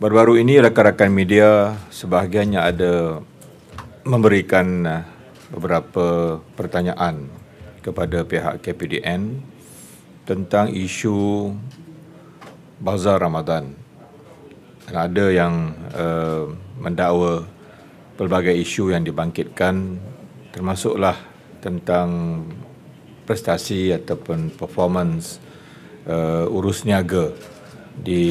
Baru-baru ini rakan-rakan media sebahagiannya ada memberikan eh, beberapa pertanyaan kepada pihak KPDN tentang isu bazar Ramadan. Dan ada yang uh, mendakwa pelbagai isu yang dibangkitkan termasuklah tentang prestasi ataupun performance uh, urus niaga di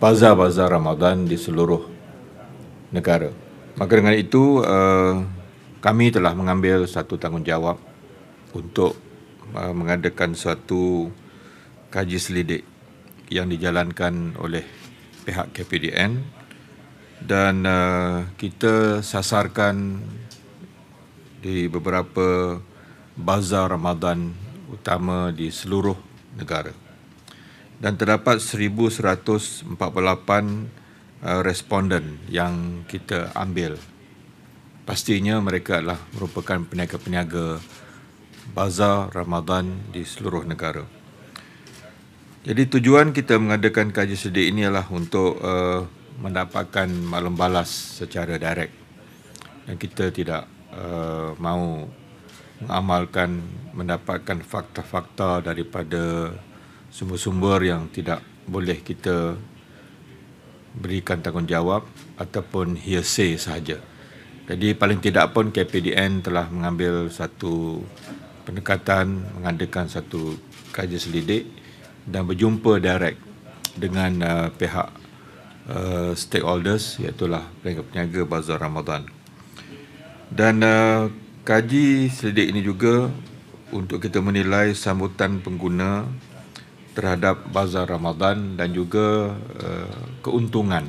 bazar-bazar Ramadan di seluruh negara. Maka dengan itu eh, kami telah mengambil satu tanggungjawab untuk eh, mengadakan suatu kaji selidik yang dijalankan oleh pihak KPDN dan eh, kita sasarkan di beberapa bazar Ramadan utama di seluruh negara dan terdapat 1148 uh, responden yang kita ambil. Pastinya mereka adalah merupakan peniaga-peniaga bazar Ramadan di seluruh negara. Jadi tujuan kita mengadakan kaji sedih ini adalah untuk uh, mendapatkan maklum balas secara direct. Dan kita tidak uh, mahu mengamalkan mendapatkan fakta-fakta daripada sumber-sumber yang tidak boleh kita berikan tanggungjawab ataupun hearsay sahaja. Jadi paling tidak pun KPDN telah mengambil satu pendekatan mengadakan satu kajian selidik dan berjumpa direct dengan uh, pihak uh, stakeholders iaitu lah peniaga bazar Ramadan. Dan uh, kaji selidik ini juga untuk kita menilai sambutan pengguna terhadap bazar Ramadan dan juga uh, keuntungan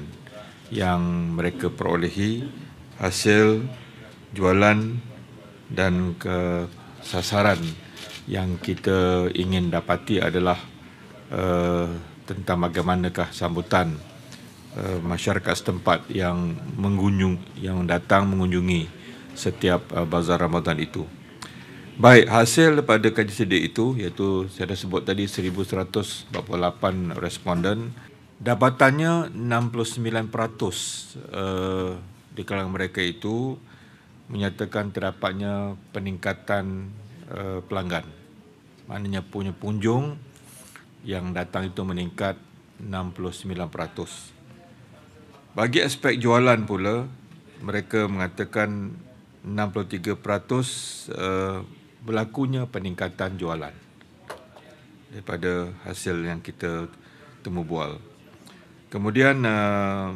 yang mereka perolehi hasil jualan dan ke sasaran yang kita ingin dapati adalah uh, tentang bagaimanakah sambutan uh, masyarakat setempat yang mengunjung yang datang mengunjungi setiap uh, bazar Ramadan itu Baik, hasil daripada kaji sedik itu iaitu saya dah sebut tadi 1148 responden dapatannya 69% uh, eh, di kalangan mereka itu menyatakan terdapatnya peningkatan uh, pelanggan. Maknanya punya punjung yang datang itu meningkat 69%. Bagi aspek jualan pula, mereka mengatakan 63% uh, berlakunya peningkatan jualan daripada hasil yang kita temu bual. Kemudian eh,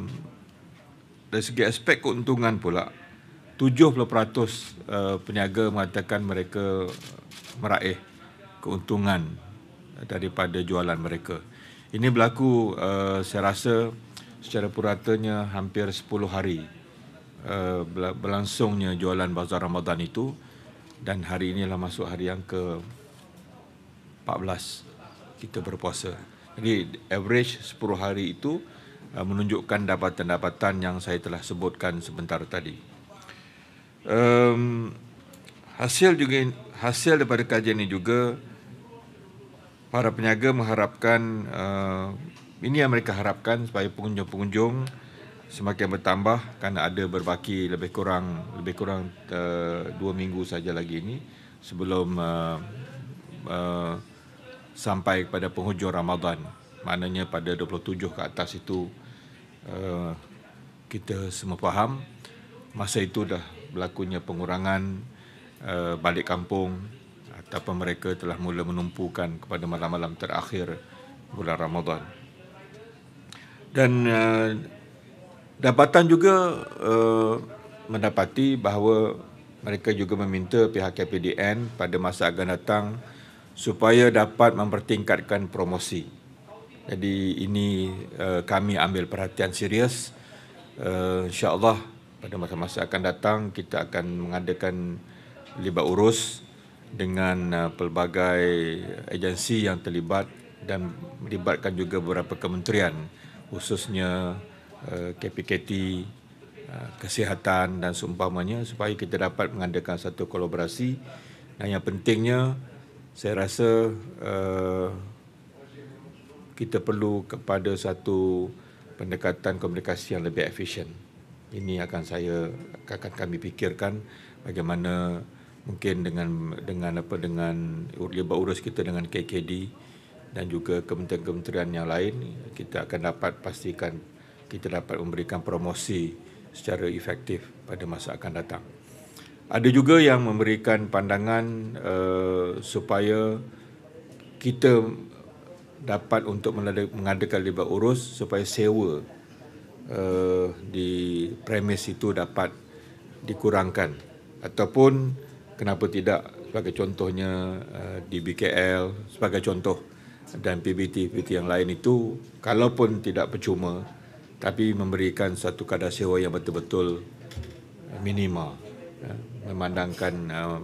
dari segi aspek keuntungan pula 70% eh, peniaga mengatakan mereka meraih keuntungan daripada jualan mereka. Ini berlaku eh, saya rasa secara puratanya hampir 10 hari berlangsungnya jualan bazar Ramadan itu dan hari inilah masuk hari yang ke 14 kita berpuasa. Jadi average 10 hari itu uh, menunjukkan dapatan-dapatan yang saya telah sebutkan sebentar tadi. Um, hasil juga hasil daripada kajian ini juga para peniaga mengharapkan uh, ini yang mereka harapkan supaya pengunjung-pengunjung semakin bertambah kerana ada berbaki lebih kurang lebih kurang eh, dua minggu saja lagi ini sebelum uh, uh, sampai kepada penghujung Ramadan. Maknanya pada 27 ke atas itu uh, kita semua faham masa itu dah berlakunya pengurangan uh, balik kampung ataupun mereka telah mula menumpukan kepada malam-malam terakhir bulan Ramadan. Dan uh, Dapatan juga uh, mendapati bahawa mereka juga meminta pihak KPDN pada masa akan datang supaya dapat mempertingkatkan promosi. Jadi ini uh, kami ambil perhatian serius. Uh, InsyaAllah pada masa-masa akan datang kita akan mengadakan libat urus dengan uh, pelbagai agensi yang terlibat dan melibatkan juga beberapa kementerian khususnya Eh, KPKT eh, kesihatan dan seumpamanya supaya kita dapat mengadakan satu kolaborasi dan yang pentingnya saya rasa eh, kita perlu kepada satu pendekatan komunikasi yang lebih efisien ini akan saya akan kami fikirkan bagaimana mungkin dengan dengan apa dengan urus urus kita dengan KKD dan juga kementerian-kementerian yang lain kita akan dapat pastikan kita dapat memberikan promosi secara efektif pada masa akan datang. Ada juga yang memberikan pandangan uh, supaya kita dapat untuk mengadakan libat urus supaya sewa uh, di premis itu dapat dikurangkan ataupun kenapa tidak sebagai contohnya uh, di BKL sebagai contoh dan PBT-PBT yang lain itu kalaupun tidak percuma tapi memberikan satu kadar sewa yang betul-betul eh, minima ya, memandangkan uh,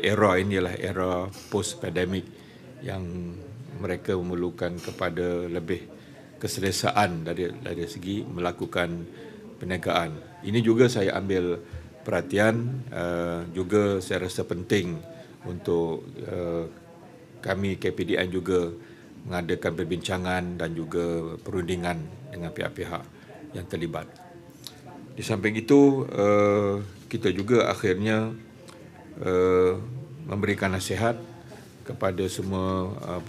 era ini adalah era post pandemic yang mereka memerlukan kepada lebih keselesaan dari dari segi melakukan perniagaan. Ini juga saya ambil perhatian uh, juga saya rasa penting untuk uh, kami KPDN juga mengadakan perbincangan dan juga perundingan dengan pihak-pihak yang terlibat. Di samping itu, eh, kita juga akhirnya eh, memberikan nasihat kepada semua eh,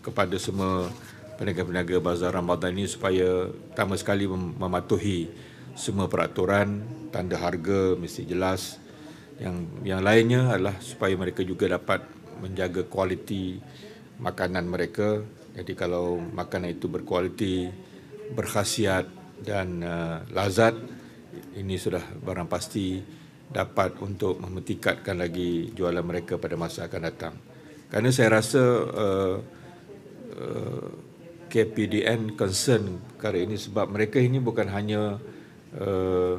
kepada semua peniaga-peniaga bazar Ramadan ini supaya pertama sekali mematuhi semua peraturan tanda harga mesti jelas yang yang lainnya adalah supaya mereka juga dapat menjaga kualiti makanan mereka jadi kalau makanan itu berkualiti, berkhasiat dan uh, lazat, ini sudah barang pasti dapat untuk memetikatkan lagi jualan mereka pada masa akan datang. Karena saya rasa uh, eh, uh, eh, KPDN concern kali ini sebab mereka ini bukan hanya uh,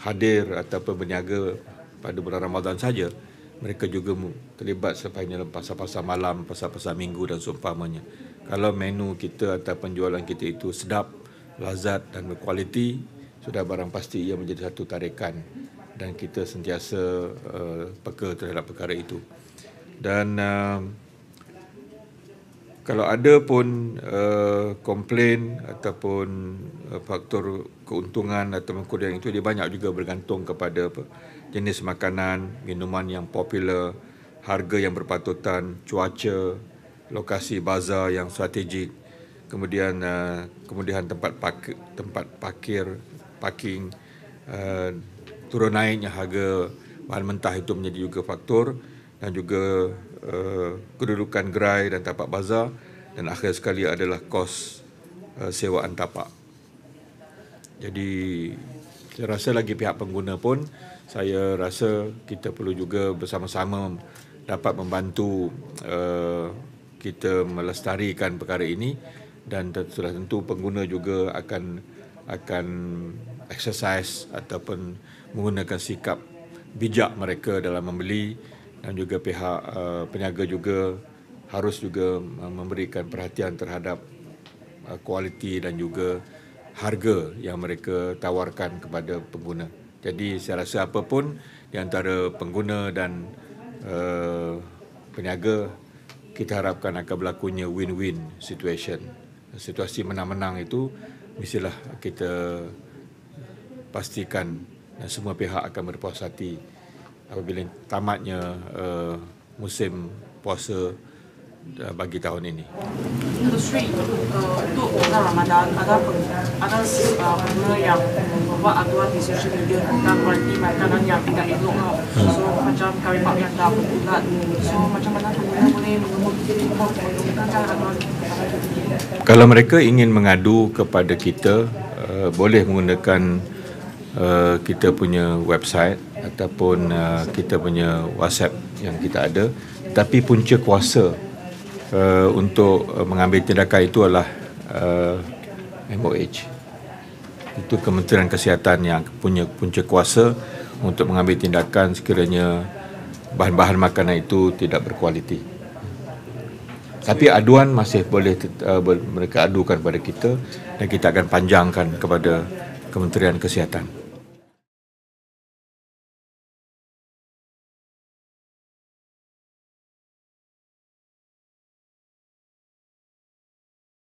hadir ataupun berniaga pada bulan Ramadan saja mereka juga terlibat sepanjang pasal-pasal malam, pasal-pasal minggu dan seumpamanya. Kalau menu kita atau penjualan kita itu sedap, lazat dan berkualiti, sudah barang pasti ia menjadi satu tarikan dan kita sentiasa uh, peka terhadap perkara itu. Dan uh, kalau ada pun uh, komplain ataupun uh, faktor keuntungan atau kurang itu dia banyak juga bergantung kepada apa, jenis makanan, minuman yang popular, harga yang berpatutan, cuaca, lokasi bazar yang strategik, kemudian uh, kemudian tempat park, tempat parkir, parking uh, turun naiknya harga bahan mentah itu menjadi juga faktor dan juga Eh, kedudukan gerai dan tapak bazar dan akhir sekali adalah kos eh, sewaan tapak. Jadi saya rasa lagi pihak pengguna pun saya rasa kita perlu juga bersama-sama dapat membantu eh, kita melestarikan perkara ini dan sudah tentu pengguna juga akan akan exercise ataupun menggunakan sikap bijak mereka dalam membeli dan juga pihak uh, peniaga juga harus juga memberikan perhatian terhadap uh, kualiti dan juga harga yang mereka tawarkan kepada pengguna. Jadi saya rasa apapun di antara pengguna dan uh, peniaga kita harapkan akan berlakunya win-win situation. Situasi menang-menang itu mestilah kita pastikan dan semua pihak akan berpuas hati apabila tamatnya uh, musim puasa uh, bagi tahun ini. Menteri Sri, eh, Ramadan, ada ada sesuatu yang membuat aduan di sosial media tentang kualiti makanan yang tidak elok. Hmm. So, macam kami pak yang tak kalau mereka ingin mengadu kepada kita uh, boleh menggunakan uh, kita punya website ataupun uh, kita punya WhatsApp yang kita ada tapi punca kuasa uh, untuk uh, mengambil tindakan itu adalah uh, MOH itu Kementerian Kesihatan yang punya punca kuasa untuk mengambil tindakan sekiranya bahan-bahan makanan itu tidak berkualiti tapi aduan masih boleh uh, mereka adukan kepada kita dan kita akan panjangkan kepada Kementerian Kesihatan.